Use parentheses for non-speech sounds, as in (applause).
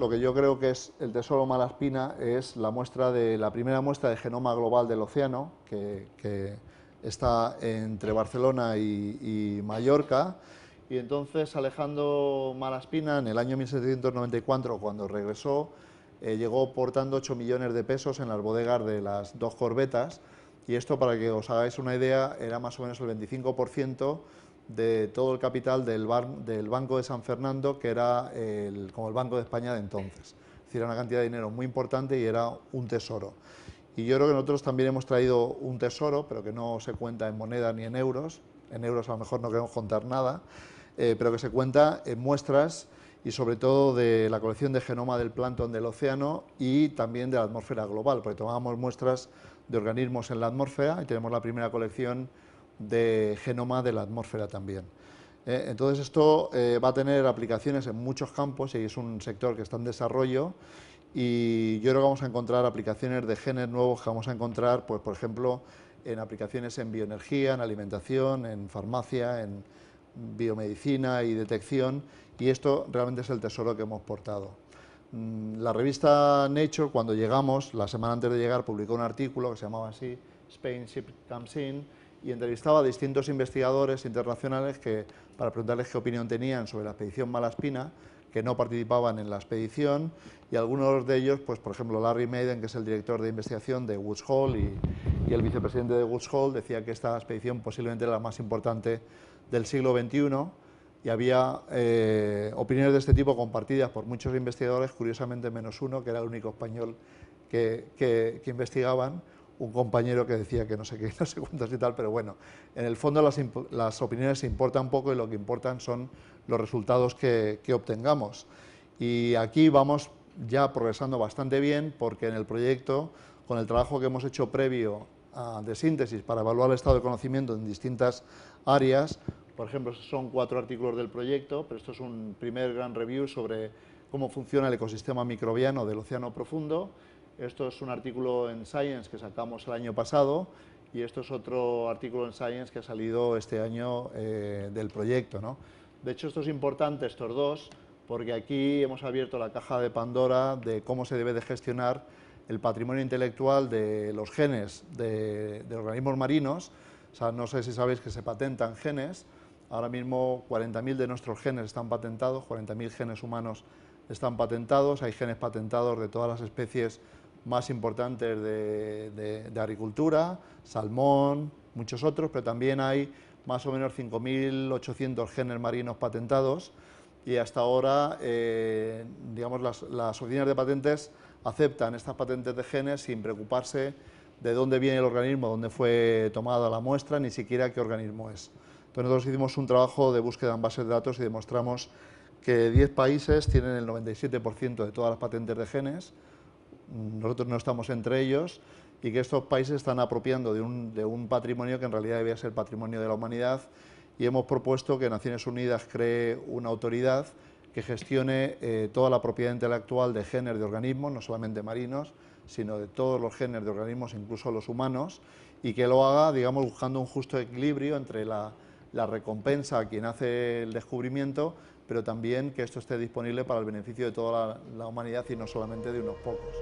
lo que yo creo que es el tesoro Malaspina es la, muestra de, la primera muestra de genoma global del océano, que, está entre Barcelona y, Mallorca. Y entonces Alejandro Malaspina, en el año 1794, cuando regresó, eh, llegó portando 8 millones de pesos en las bodegas de las dos corbetas. Y esto, para que os hagáis una idea, era más o menos el 25% de todo el capital del, del Banco de San Fernando, que era como el Banco de España de entonces. Es decir, era una cantidad de dinero muy importante y era un tesoro. Y yo creo que nosotros también hemos traído un tesoro, pero que no se cuenta en moneda ni en euros. En euros a lo mejor no queremos contar nada, eh, pero que se cuenta en muestras y sobre todo de la colección de genoma del plancton del océano y también de la atmósfera global, porque tomábamos muestras de organismos en la atmósfera y tenemos la primera colección de genoma de la atmósfera también. ¿eh? entonces esto eh, va a tener aplicaciones en muchos campos y es un sector que está en desarrollo y yo creo que vamos a encontrar aplicaciones de genes nuevos que vamos a encontrar, pues, por ejemplo, en aplicaciones en bioenergía, en alimentación, en farmacia, en biomedicina y detección y esto realmente es el tesoro que hemos portado. Mm, la revista Nature, cuando llegamos, la semana antes de llegar, publicó un artículo que se llamaba así, Spain Ship Comes In, y entrevistaba a distintos investigadores internacionales que, para preguntarles qué opinión tenían sobre la expedición Malaspina, que no participaban en la expedición, y algunos de ellos, pues por ejemplo Larry Maiden, que es el director de investigación de Woods Hall y, el vicepresidente de Woods Hall, decía que esta expedición posiblemente era la más importante del siglo XXI, y había eh, opiniones de este tipo compartidas por muchos investigadores, curiosamente menos uno, que era el único español que, que investigaban, un compañero que decía que no sé qué, (laughs) no sé cuántas y tal, pero bueno, en el fondo las, las opiniones importan poco y lo que importan son los resultados que, obtengamos. Y aquí vamos ya progresando bastante bien porque en el proyecto, con el trabajo que hemos hecho previo ah, de síntesis para evaluar el estado de conocimiento en distintas áreas, por ejemplo, son cuatro artículos del proyecto, pero esto es un primer gran review sobre cómo funciona el ecosistema microbiano del océano profundo, esto es un artículo en Science que sacamos el año pasado y esto es otro artículo en Science que ha salido este año eh, del proyecto. ¿no? De hecho, esto es importante, estos dos, porque aquí hemos abierto la caja de Pandora de cómo se debe de gestionar el patrimonio intelectual de los genes de, de organismos marinos. O sea, no sé si sabéis que se patentan genes. Ahora mismo 40.000 de nuestros genes están patentados, 40.000 genes humanos están patentados. Hay genes patentados de todas las especies más importantes de, de, agricultura, salmón, muchos otros, pero también hay más o menos 5.800 genes marinos patentados y hasta ahora, eh, digamos, las, las oficinas de patentes aceptan estas patentes de genes sin preocuparse de dónde viene el organismo, dónde fue tomada la muestra, ni siquiera qué organismo es. Entonces nosotros hicimos un trabajo de búsqueda en bases de datos y demostramos que 10 países tienen el 97% de todas las patentes de genes, nosotros no estamos entre ellos y que estos países están apropiando de un, patrimonio que en realidad debía ser patrimonio de la humanidad y hemos propuesto que Naciones Unidas cree una autoridad que gestione eh, toda la propiedad intelectual de géneros de organismos, no solamente marinos, sino de todos los géneros de organismos, incluso los humanos, y que lo haga, digamos, buscando un justo equilibrio entre la, recompensa a quien hace el descubrimiento, pero también que esto esté disponible para el beneficio de toda la humanidad y no solamente de unos pocos.